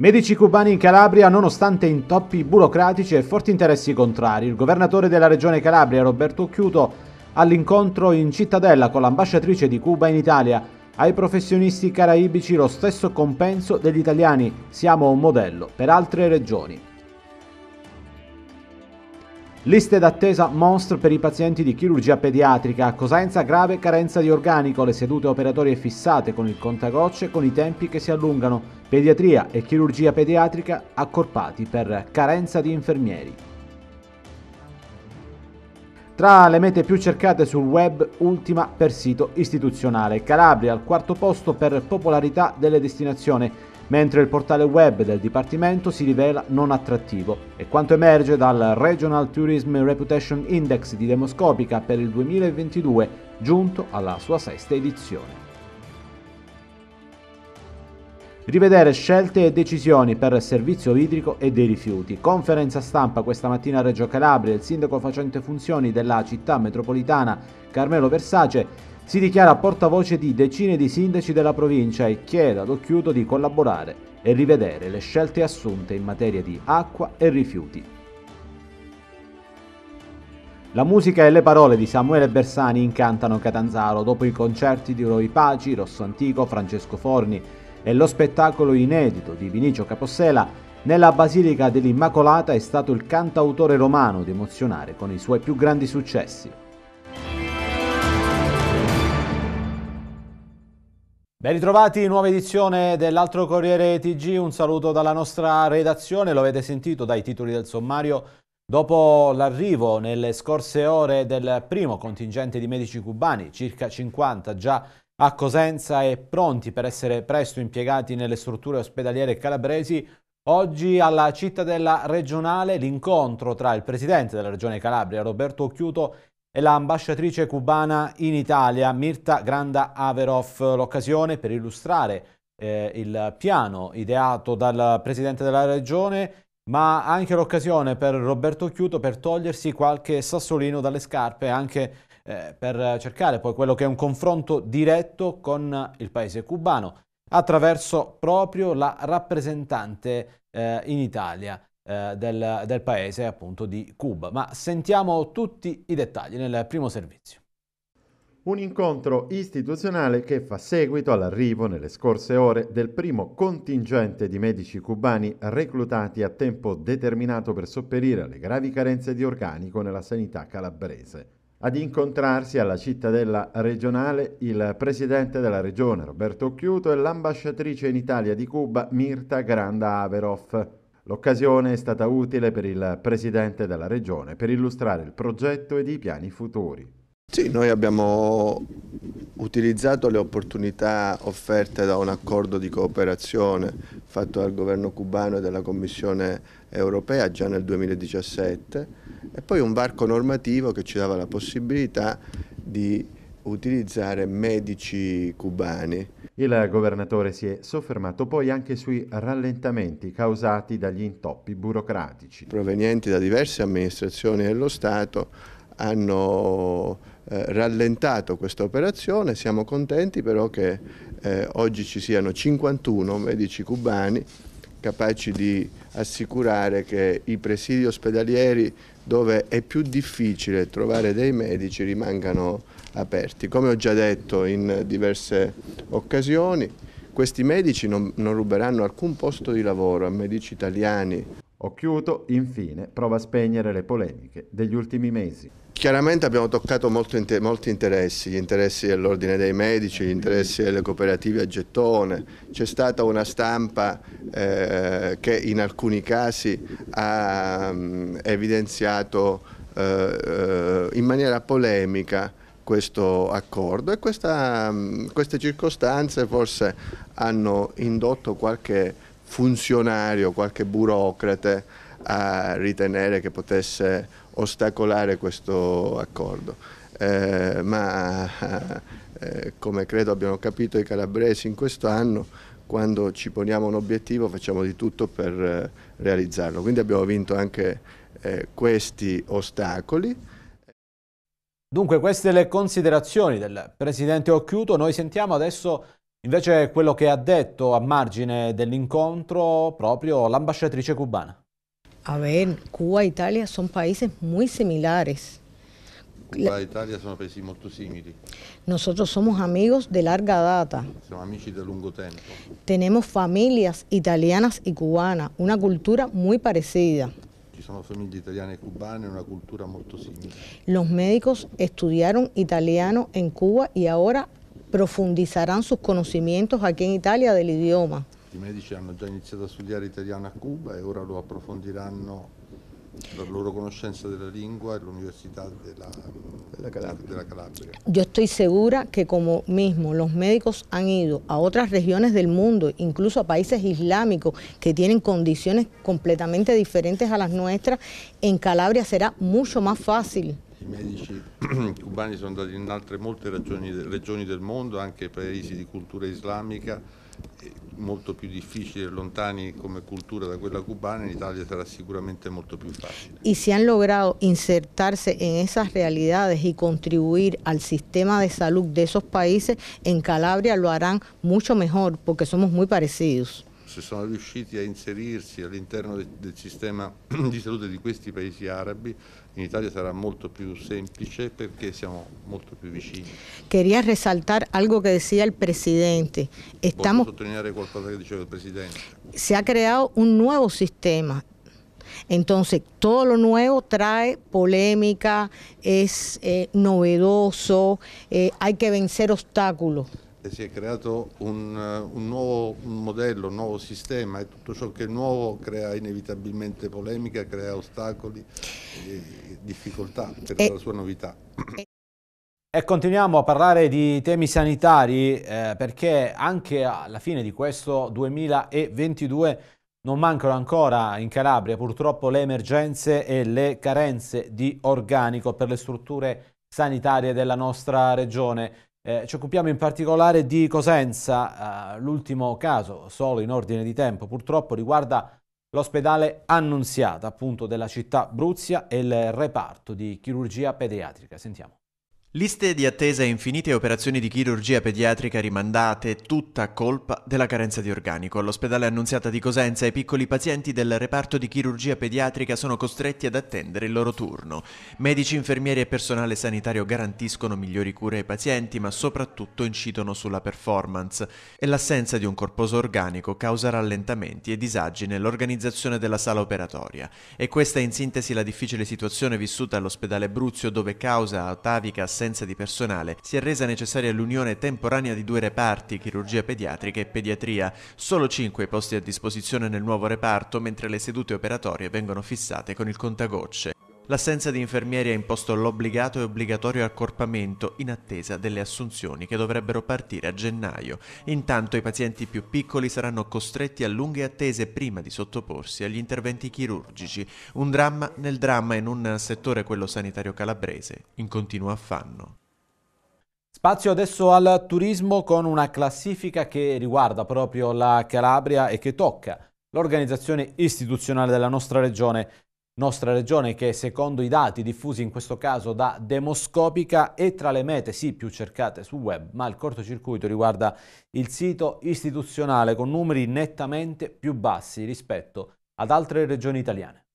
Medici cubani in Calabria, nonostante intoppi burocratici e forti interessi contrari, il governatore della regione Calabria, Roberto Chiuto, all'incontro in cittadella con l'ambasciatrice di Cuba in Italia, ai professionisti caraibici lo stesso compenso degli italiani, siamo un modello per altre regioni. Liste d'attesa monstre per i pazienti di chirurgia pediatrica. A Cosenza grave carenza di organico, le sedute operatorie fissate con il contagocce con i tempi che si allungano. Pediatria e chirurgia pediatrica accorpati per carenza di infermieri. Tra le mete più cercate sul web, ultima per sito istituzionale. Calabria al quarto posto per popolarità delle destinazioni mentre il portale web del Dipartimento si rivela non attrattivo e quanto emerge dal Regional Tourism Reputation Index di Demoscopica per il 2022, giunto alla sua sesta edizione. Rivedere scelte e decisioni per servizio idrico e dei rifiuti. Conferenza stampa questa mattina a Reggio Calabria, il sindaco facente funzioni della città metropolitana Carmelo Versace si dichiara portavoce di decine di sindaci della provincia e chiede ad Occhiuto di collaborare e rivedere le scelte assunte in materia di acqua e rifiuti. La musica e le parole di Samuele Bersani incantano Catanzaro dopo i concerti di Roy Paci, Rosso Antico, Francesco Forni e lo spettacolo inedito di Vinicio Capossela nella Basilica dell'Immacolata è stato il cantautore romano ad emozionare con i suoi più grandi successi. Ben ritrovati, nuova edizione dell'altro Corriere TG, un saluto dalla nostra redazione, lo avete sentito dai titoli del sommario. Dopo l'arrivo nelle scorse ore del primo contingente di medici cubani, circa 50 già a Cosenza e pronti per essere presto impiegati nelle strutture ospedaliere calabresi, oggi alla cittadella regionale l'incontro tra il presidente della regione Calabria Roberto Occhiuto e l'ambasciatrice cubana in Italia Mirta Granda Averoff, l'occasione per illustrare eh, il piano ideato dal Presidente della Regione ma anche l'occasione per Roberto Chiuto per togliersi qualche sassolino dalle scarpe, anche eh, per cercare poi quello che è un confronto diretto con il paese cubano, attraverso proprio la rappresentante eh, in Italia eh, del, del paese appunto di Cuba. Ma sentiamo tutti i dettagli nel primo servizio. Un incontro istituzionale che fa seguito all'arrivo nelle scorse ore del primo contingente di medici cubani reclutati a tempo determinato per sopperire alle gravi carenze di organico nella sanità calabrese. Ad incontrarsi alla cittadella regionale il presidente della regione Roberto Occhiuto e l'ambasciatrice in Italia di Cuba Mirta Granda Averoff. L'occasione è stata utile per il Presidente della Regione per illustrare il progetto ed i piani futuri. Sì, noi abbiamo utilizzato le opportunità offerte da un accordo di cooperazione fatto dal governo cubano e dalla Commissione europea già nel 2017 e poi un varco normativo che ci dava la possibilità di utilizzare medici cubani. Il governatore si è soffermato poi anche sui rallentamenti causati dagli intoppi burocratici. Provenienti da diverse amministrazioni dello Stato hanno eh, rallentato questa operazione, siamo contenti però che eh, oggi ci siano 51 medici cubani capaci di assicurare che i presidi ospedalieri dove è più difficile trovare dei medici rimangano aperti. Come ho già detto in diverse occasioni, questi medici non, non ruberanno alcun posto di lavoro a medici italiani. Occhiuto, infine, prova a spegnere le polemiche degli ultimi mesi. Chiaramente abbiamo toccato inter molti interessi, gli interessi dell'ordine dei medici, gli interessi delle cooperative a gettone, c'è stata una stampa eh, che in alcuni casi ha mh, mm, evidenziato eh, eh, in maniera polemica questo accordo e questa, mm, queste circostanze forse hanno indotto qualche funzionario, qualche burocrate a ritenere che potesse ostacolare questo accordo. Eh, ma eh, come credo abbiano capito i calabresi in questo anno quando ci poniamo un obiettivo facciamo di tutto per eh, realizzarlo. Quindi abbiamo vinto anche eh, questi ostacoli. Dunque queste le considerazioni del presidente Occhiuto, noi sentiamo adesso invece quello che ha detto a margine dell'incontro proprio l'ambasciatrice cubana. A ver, Cuba e Italia sono paesi molto simili. Cuba e Italia sono paesi molto simili. Nosotros somos amigos de larga data. Siamo amici da lungo tempo. Tenemos familias italianas e cubanas, una cultura muy parecida. ci sono famiglie italiane e cubane, una cultura molto simile. Los médicos estudiaron italiano en Cuba y ahora profundizarán sus conocimientos aquí en Italia del idioma. I medici hanno già iniziato a studiare italiano a Cuba e ora lo approfondiranno la loro conoscenza della lingua e l'Università della, della, della, Calabria. Yo estoy segura que como mismo los médicos han ido a otras regiones del mundo, incluso a países islámicos que tienen condiciones completamente diferentes a las nuestras, en Calabria será mucho más fácil. I medici cubanos han ido in altre molte regioni, regioni del mondo, anche paesi di cultura islamica, e più cultura cubana, Italia Y si han logrado insertarse en esas realidades y contribuir al sistema de salud de esos países, en Calabria lo harán mucho mejor porque somos muy parecidos. se sono riusciti a inserirsi all'interno de del sistema di salute di questi paesi arabi, in Italia sarà molto più semplice perché siamo molto più vicini. Quería resaltar algo che decía il presidente. Estamos, il presidente. Se ha creato un nuovo sistema. Entonces, todo lo nuevo trae polémica, es eh, novedoso, eh, hay que vencer obstáculos si è creato un, eh, un nuovo un modello, un nuovo sistema e tutto ciò che è nuovo crea inevitabilmente polemica, crea ostacoli, e difficoltà per e... la sua novità. E continuiamo a parlare di temi sanitari eh, perché anche alla fine di questo 2022 non mancano ancora in Calabria purtroppo le emergenze e le carenze di organico per le strutture sanitarie della nostra regione. Eh, ci occupiamo in particolare di Cosenza, eh, l'ultimo caso, solo in ordine di tempo, purtroppo riguarda l'ospedale Annunziata, appunto della città Bruzia e il reparto di chirurgia pediatrica. Sentiamo. Liste di attesa infinite e operazioni di chirurgia pediatrica rimandate, tutta colpa della carenza di organico. All'ospedale Annunziata di Cosenza i piccoli pazienti del reparto di chirurgia pediatrica sono costretti ad attendere il loro turno. Medici, infermieri e personale sanitario garantiscono migliori cure ai pazienti, ma soprattutto incidono sulla performance e l'assenza di un corposo organico causa rallentamenti e disagi nell'organizzazione della sala operatoria. E questa è in sintesi la difficile situazione vissuta all'ospedale Bruzio dove causa atavica l'assenza di personale, si è resa necessaria l'unione temporanea di due reparti, chirurgia pediatrica e pediatria. Solo 5 posti a disposizione nel nuovo reparto, mentre le sedute operatorie vengono fissate con il contagocce l'assenza di infermieri ha imposto l'obbligato e obbligatorio accorpamento in attesa delle assunzioni che dovrebbero partire a gennaio. Intanto i pazienti più piccoli saranno costretti a lunghe attese prima di sottoporsi agli interventi chirurgici. Un dramma nel dramma in un settore, quello sanitario calabrese, in continuo affanno. Spazio adesso al turismo con una classifica che riguarda proprio la Calabria e che tocca l'organizzazione istituzionale della nostra regione nostra regione che secondo i dati diffusi in questo caso da Demoscopica è tra le mete sì più cercate sul web, ma il cortocircuito riguarda il sito istituzionale con numeri nettamente più bassi rispetto ad altre regioni italiane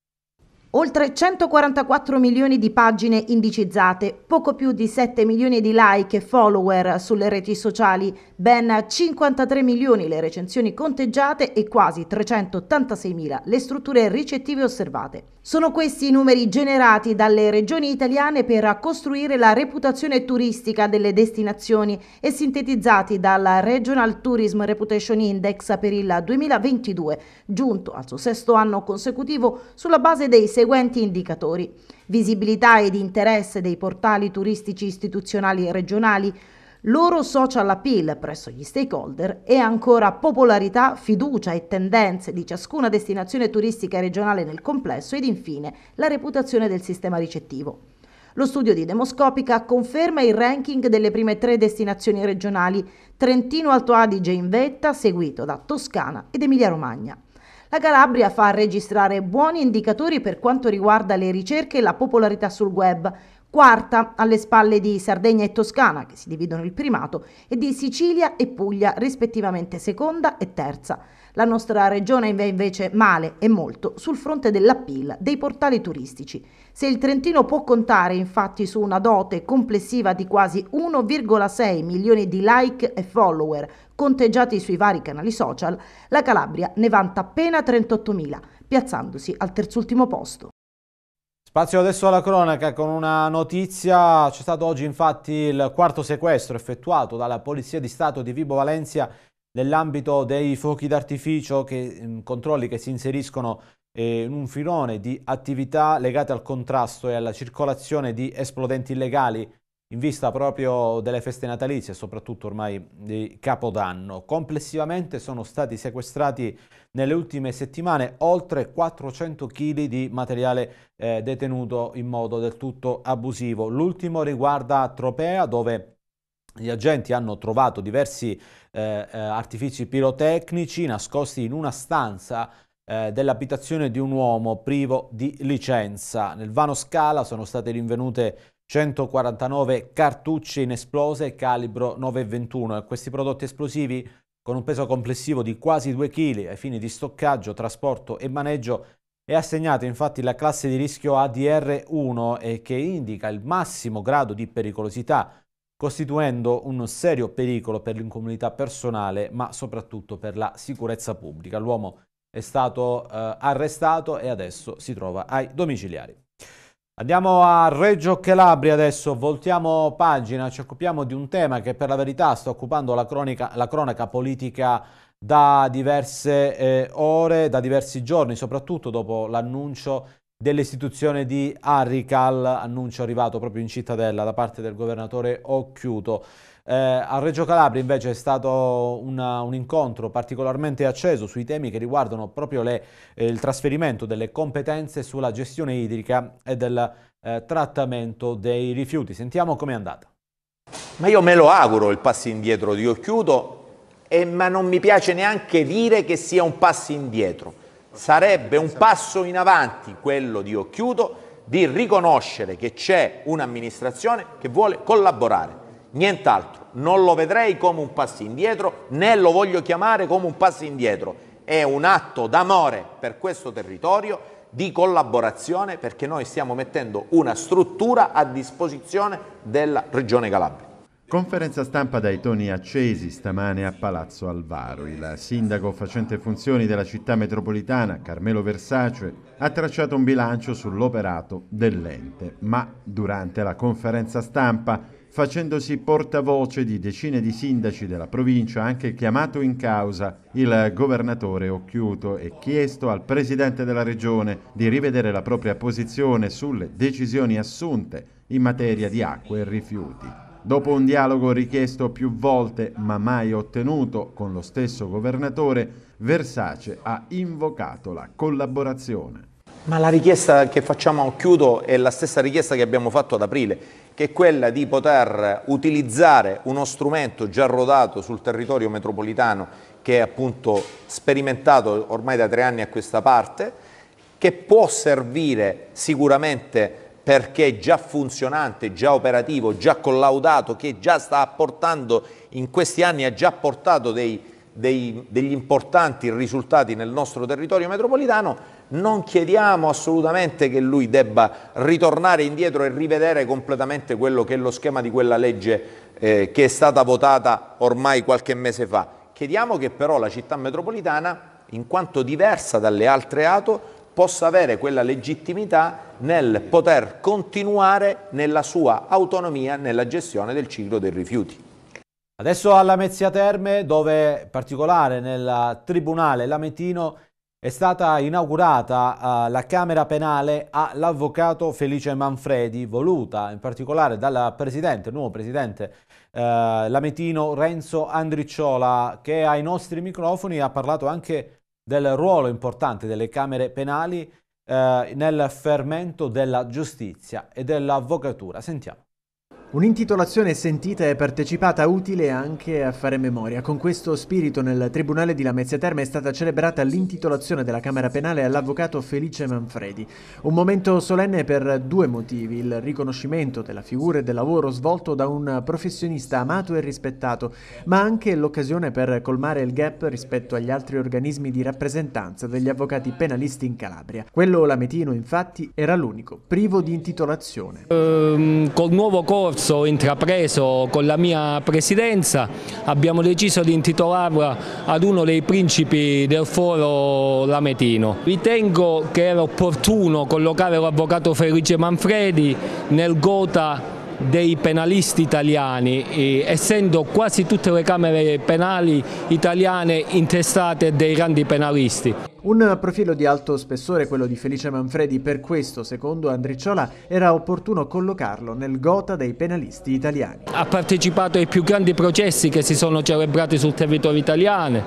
oltre 144 milioni di pagine indicizzate, poco più di 7 milioni di like e follower sulle reti sociali, ben 53 milioni le recensioni conteggiate e quasi 386 mila le strutture ricettive osservate. Sono questi i numeri generati dalle regioni italiane per costruire la reputazione turistica delle destinazioni e sintetizzati dal Regional Tourism Reputation Index per il 2022, giunto al suo sesto anno consecutivo sulla base dei seguenti seguenti indicatori. Visibilità ed interesse dei portali turistici istituzionali e regionali, loro social appeal presso gli stakeholder e ancora popolarità, fiducia e tendenze di ciascuna destinazione turistica regionale nel complesso ed infine la reputazione del sistema ricettivo. Lo studio di Demoscopica conferma il ranking delle prime tre destinazioni regionali, Trentino-Alto Adige in vetta, seguito da Toscana ed Emilia-Romagna. La Calabria fa registrare buoni indicatori per quanto riguarda le ricerche e la popolarità sul web, quarta alle spalle di Sardegna e Toscana, che si dividono il primato, e di Sicilia e Puglia, rispettivamente seconda e terza. La nostra regione va invece male e molto sul fronte dell'appeal dei portali turistici. Se il Trentino può contare infatti su una dote complessiva di quasi 1,6 milioni di like e follower conteggiati sui vari canali social, la Calabria ne vanta appena 38 mila, piazzandosi al terzultimo posto. Spazio adesso alla cronaca con una notizia, c'è stato oggi infatti il quarto sequestro effettuato dalla Polizia di Stato di Vibo Valencia nell'ambito dei fuochi d'artificio, che, controlli che si inseriscono eh, in un filone di attività legate al contrasto e alla circolazione di esplodenti illegali in vista proprio delle feste natalizie e soprattutto ormai di Capodanno. Complessivamente sono stati sequestrati nelle ultime settimane oltre 400 kg di materiale eh, detenuto in modo del tutto abusivo. L'ultimo riguarda Tropea dove gli agenti hanno trovato diversi eh, eh, artifici pirotecnici nascosti in una stanza eh, dell'abitazione di un uomo privo di licenza. Nel vano Scala sono state rinvenute 149 cartucce inesplose calibro 9,21 e questi prodotti esplosivi con un peso complessivo di quasi 2 kg ai fini di stoccaggio, trasporto e maneggio è assegnata infatti la classe di rischio ADR1 e che indica il massimo grado di pericolosità costituendo un serio pericolo per l'incomunità personale, ma soprattutto per la sicurezza pubblica. L'uomo è stato eh, arrestato e adesso si trova ai domiciliari. Andiamo a Reggio Calabria adesso, voltiamo pagina, ci occupiamo di un tema che per la verità sta occupando la, cronica, la cronaca politica da diverse eh, ore, da diversi giorni, soprattutto dopo l'annuncio dell'istituzione di Arrical, annuncio arrivato proprio in cittadella da parte del governatore Occhiuto. Eh, a Reggio Calabria invece è stato una, un incontro particolarmente acceso sui temi che riguardano proprio le, eh, il trasferimento delle competenze sulla gestione idrica e del eh, trattamento dei rifiuti. Sentiamo com'è andata. Ma io me lo auguro il passo indietro di Occhiuto, ma non mi piace neanche dire che sia un passo indietro Sarebbe un passo in avanti quello di Occhiuto oh, di riconoscere che c'è un'amministrazione che vuole collaborare, nient'altro. Non lo vedrei come un passo indietro né lo voglio chiamare come un passo indietro. È un atto d'amore per questo territorio, di collaborazione perché noi stiamo mettendo una struttura a disposizione della Regione Calabria. Conferenza stampa dai toni accesi stamane a Palazzo Alvaro. Il sindaco facente funzioni della città metropolitana, Carmelo Versace, ha tracciato un bilancio sull'operato dell'ente, ma durante la conferenza stampa, facendosi portavoce di decine di sindaci della provincia, ha anche chiamato in causa il governatore Occhiuto e chiesto al presidente della regione di rivedere la propria posizione sulle decisioni assunte in materia di acqua e rifiuti. Dopo un dialogo richiesto più volte ma mai ottenuto con lo stesso governatore, Versace ha invocato la collaborazione. Ma la richiesta che facciamo a occhiuto è la stessa richiesta che abbiamo fatto ad aprile, che è quella di poter utilizzare uno strumento già rodato sul territorio metropolitano che è appunto sperimentato ormai da tre anni a questa parte, che può servire sicuramente perché è già funzionante, già operativo, già collaudato, che già sta apportando, in questi anni ha già portato dei, dei, degli importanti risultati nel nostro territorio metropolitano, non chiediamo assolutamente che lui debba ritornare indietro e rivedere completamente quello che è lo schema di quella legge eh, che è stata votata ormai qualche mese fa. Chiediamo che però la città metropolitana, in quanto diversa dalle altre ATO, possa avere quella legittimità nel poter continuare nella sua autonomia nella gestione del ciclo dei rifiuti. Adesso alla Mezzia Terme, dove in particolare nel Tribunale Lamentino è stata inaugurata eh, la Camera Penale all'Avvocato Felice Manfredi, voluta in particolare dal Presidente, il nuovo Presidente eh, Lamentino Renzo Andricciola, che ai nostri microfoni ha parlato anche del ruolo importante delle Camere penali eh, nel fermento della giustizia e dell'avvocatura. Sentiamo. Un'intitolazione sentita e partecipata utile anche a fare memoria. Con questo spirito nel Tribunale di Lamezia Terme è stata celebrata l'intitolazione della Camera Penale all'avvocato Felice Manfredi. Un momento solenne per due motivi, il riconoscimento della figura e del lavoro svolto da un professionista amato e rispettato, ma anche l'occasione per colmare il gap rispetto agli altri organismi di rappresentanza degli avvocati penalisti in Calabria. Quello lametino infatti era l'unico, privo di intitolazione. Um, col nuovo corso percorso intrapreso con la mia presidenza, abbiamo deciso di intitolarla ad uno dei principi del foro lametino. Ritengo che era opportuno collocare l'avvocato Felice Manfredi nel gota dei penalisti italiani, essendo quasi tutte le camere penali italiane intestate dei grandi penalisti. Un profilo di alto spessore, quello di Felice Manfredi, per questo, secondo Andricciola, era opportuno collocarlo nel gota dei penalisti italiani. Ha partecipato ai più grandi processi che si sono celebrati sul territorio italiano,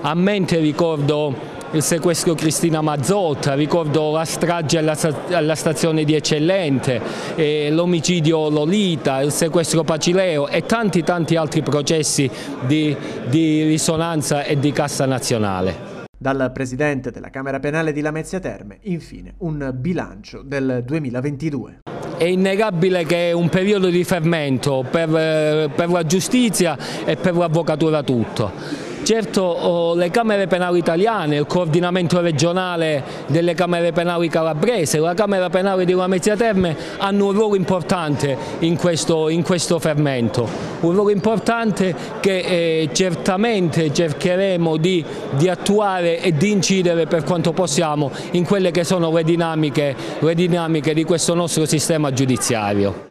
a mente ricordo il sequestro Cristina Mazzotta, ricordo la strage alla, alla stazione di Eccellente, eh, l'omicidio Lolita, il sequestro Pacileo e tanti tanti altri processi di, di risonanza e di cassa nazionale. Dal presidente della Camera Penale di Lamezia Terme, infine, un bilancio del 2022 è innegabile che è un periodo di fermento per, eh, per la giustizia e per l'avvocatura tutto. Certo oh, le Camere Penali Italiane, il coordinamento regionale delle Camere Penali Calabrese, la Camera Penale di Lamezia Terme hanno un ruolo importante in questo, in questo fermento, un ruolo importante che eh, certamente cercheremo di, di, attuare e di incidere per quanto possiamo in quelle che sono le dinamiche, le dinamiche di questo nostro sistema giudiziario.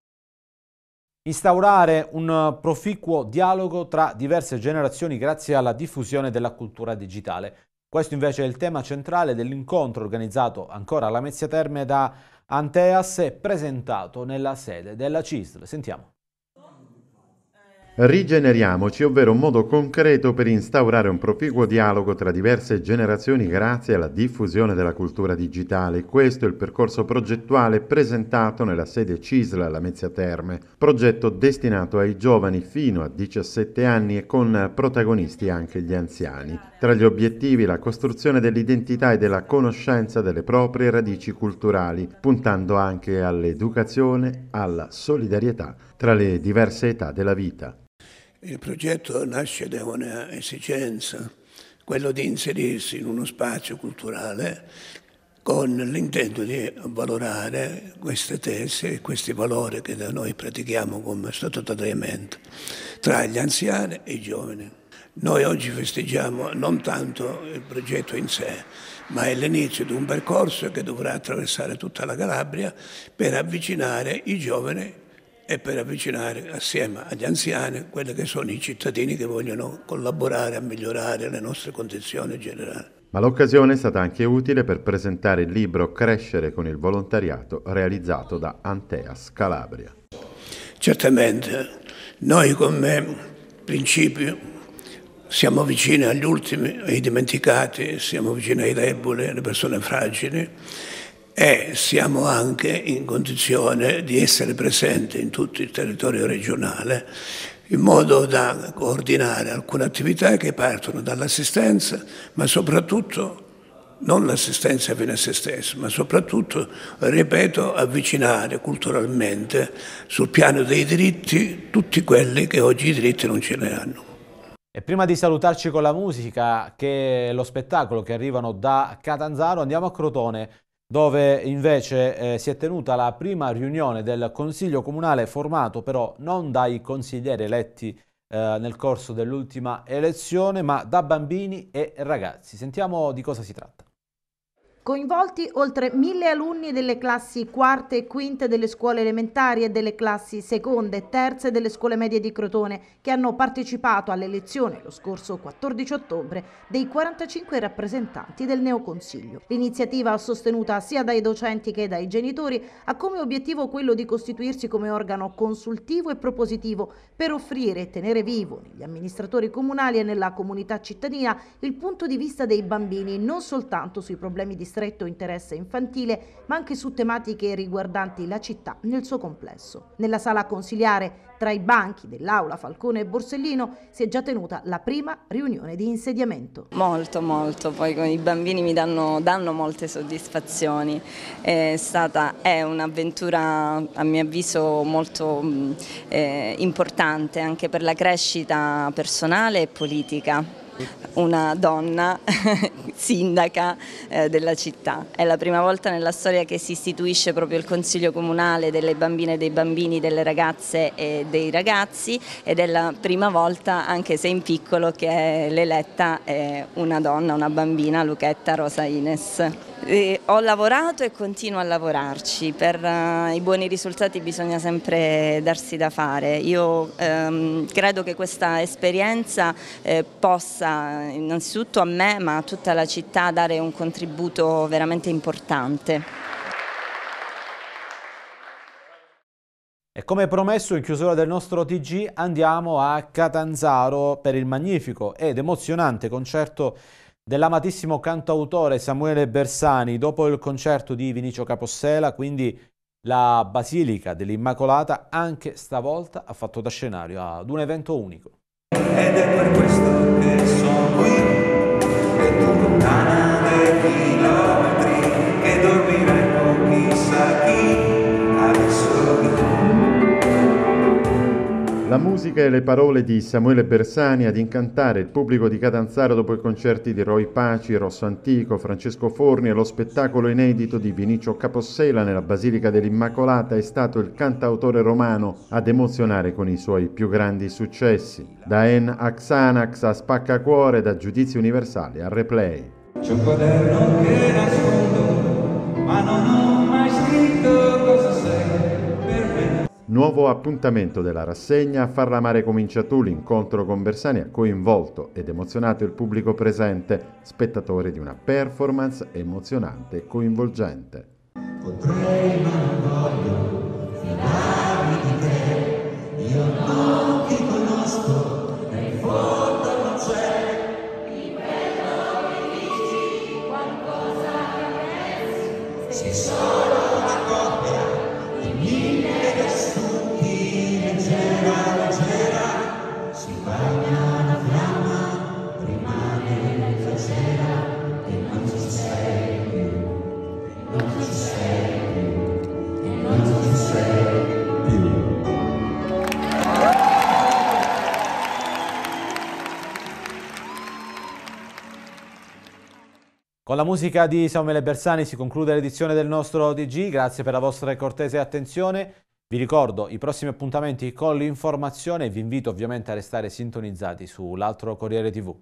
Instaurare un proficuo dialogo tra diverse generazioni grazie alla diffusione della cultura digitale. Questo invece è il tema centrale dell'incontro organizzato ancora alla Mezzia Terme da Anteas e presentato nella sede della CISL. Sentiamo. Rigeneriamoci, ovvero un modo concreto per instaurare un proficuo dialogo tra diverse generazioni grazie alla diffusione della cultura digitale. Questo è il percorso progettuale presentato nella sede CISLA Lamezia Terme, progetto destinato ai giovani fino a 17 anni e con protagonisti anche gli anziani. Tra gli obiettivi la costruzione dell'identità e della conoscenza delle proprie radici culturali, puntando anche all'educazione, alla solidarietà tra le diverse età della vita. Il progetto nasce da un'esigenza, quello di inserirsi in uno spazio culturale con l'intento di valorare queste tesi e questi valori che da noi pratichiamo come statutoriamente tra gli anziani e i giovani. Noi oggi festeggiamo non tanto il progetto in sé, ma è l'inizio di un percorso che dovrà attraversare tutta la Calabria per avvicinare i giovani e per avvicinare assieme agli anziani quelli che sono i cittadini che vogliono collaborare a migliorare le nostre condizioni generali. Ma l'occasione è stata anche utile per presentare il libro Crescere con il volontariato realizzato da Anteas Calabria. Certamente, noi come principio siamo vicini agli ultimi, ai dimenticati, siamo vicini ai deboli, alle persone fragili e siamo anche in condizione di essere presenti in tutto il territorio regionale in modo da coordinare alcune attività che partono dall'assistenza, ma soprattutto non l'assistenza fino a se stessa, ma soprattutto, ripeto, avvicinare culturalmente sul piano dei diritti tutti quelli che oggi i diritti non ce ne hanno. E prima di salutarci con la musica, che è lo spettacolo che arrivano da Catanzaro, andiamo a Crotone dove invece eh, si è tenuta la prima riunione del Consiglio Comunale formato però non dai consiglieri eletti eh, nel corso dell'ultima elezione, ma da bambini e ragazzi. Sentiamo di cosa si tratta. Coinvolti oltre mille alunni delle classi quarte e quinte delle scuole elementari e delle classi seconde e terze delle scuole medie di Crotone che hanno partecipato all'elezione lo scorso 14 ottobre dei 45 rappresentanti del neoconsiglio. L'iniziativa sostenuta sia dai docenti che dai genitori ha come obiettivo quello di costituirsi come organo consultivo e propositivo per offrire e tenere vivo negli amministratori comunali e nella comunità cittadina il punto di vista dei bambini non soltanto sui problemi di stretto interesse infantile, ma anche su tematiche riguardanti la città nel suo complesso. Nella sala consiliare, tra i banchi dell'Aula Falcone e Borsellino, si è già tenuta la prima riunione di insediamento. Molto, molto, poi con i bambini mi danno, danno molte soddisfazioni. È stata un'avventura, a mio avviso, molto mm, eh, importante anche per la crescita personale e politica una donna sindaca eh, della città. È la prima volta nella storia che si istituisce proprio il Consiglio Comunale delle bambine, e dei bambini, delle ragazze e dei ragazzi ed è la prima volta, anche se in piccolo, che l'eletta è una donna, una bambina, Luchetta Rosa Ines. Eh, ho lavorato e continuo a lavorarci, per eh, i buoni risultati bisogna sempre darsi da fare. Io ehm, credo che questa esperienza eh, possa innanzitutto a me ma a tutta la città dare un contributo veramente importante. E come promesso in chiusura del nostro TG andiamo a Catanzaro per il magnifico ed emozionante concerto dell'amatissimo cantautore Samuele Bersani dopo il concerto di Vinicio Capossela, quindi la Basilica dell'Immacolata anche stavolta ha fatto da scenario ad un evento unico. Ed è per questo che sono qui, e tu lontana dei chilometri, e dormirai con chissà chi. La musica e le parole di Samuele Bersani ad incantare il pubblico di Catanzaro dopo i concerti di Roy Paci, Rosso Antico, Francesco Forni e lo spettacolo inedito di Vinicio Capossela nella Basilica dell'Immacolata è stato il cantautore romano ad emozionare con i suoi più grandi successi. Da En Axanax a Spacca Spaccacuore, da Giudizio Universale a Replay. C'è un quaderno che nascondo, ma non ho Nuovo appuntamento della rassegna, a farla mare comincia tu, l'incontro con Bersani ha coinvolto ed emozionato il pubblico presente, spettatore di una performance emozionante e coinvolgente. Potrei, Con la musica di Samuele Bersani si conclude l'edizione del nostro DG. grazie per la vostra cortese attenzione. Vi ricordo i prossimi appuntamenti con l'informazione e vi invito ovviamente a restare sintonizzati sull'altro Corriere TV.